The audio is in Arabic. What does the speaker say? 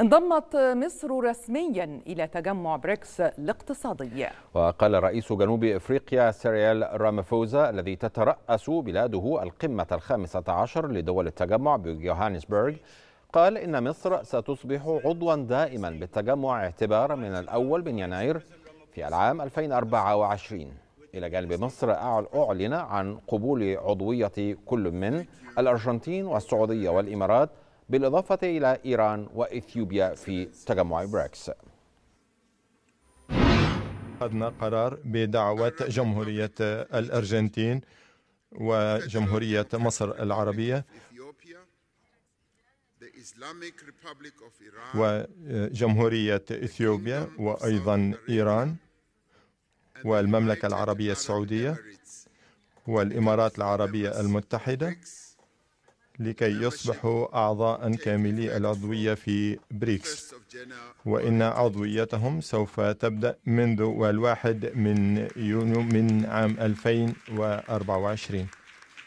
انضمت مصر رسميا إلى تجمع بريكس الاقتصادي وقال رئيس جنوب إفريقيا سيريال رامافوزا الذي تترأس بلاده القمة الخامسة عشر لدول التجمع بيوهانسبرغ قال إن مصر ستصبح عضوا دائما بالتجمع اعتبارا من الأول من يناير في العام 2024 إلى جانب مصر أعلن عن قبول عضوية كل من الأرجنتين والسعودية والإمارات بالإضافة إلى إيران وإثيوبيا في تجمع بريكس أخذنا قرار بدعوة جمهورية الأرجنتين وجمهورية مصر العربية وجمهورية إثيوبيا وأيضا إيران والمملكة العربية السعودية والإمارات العربية المتحدة لكي يصبحوا أعضاء كاملي العضوية في بريكس وإن عضويتهم سوف تبدأ منذ الواحد من يونيو من عام 2024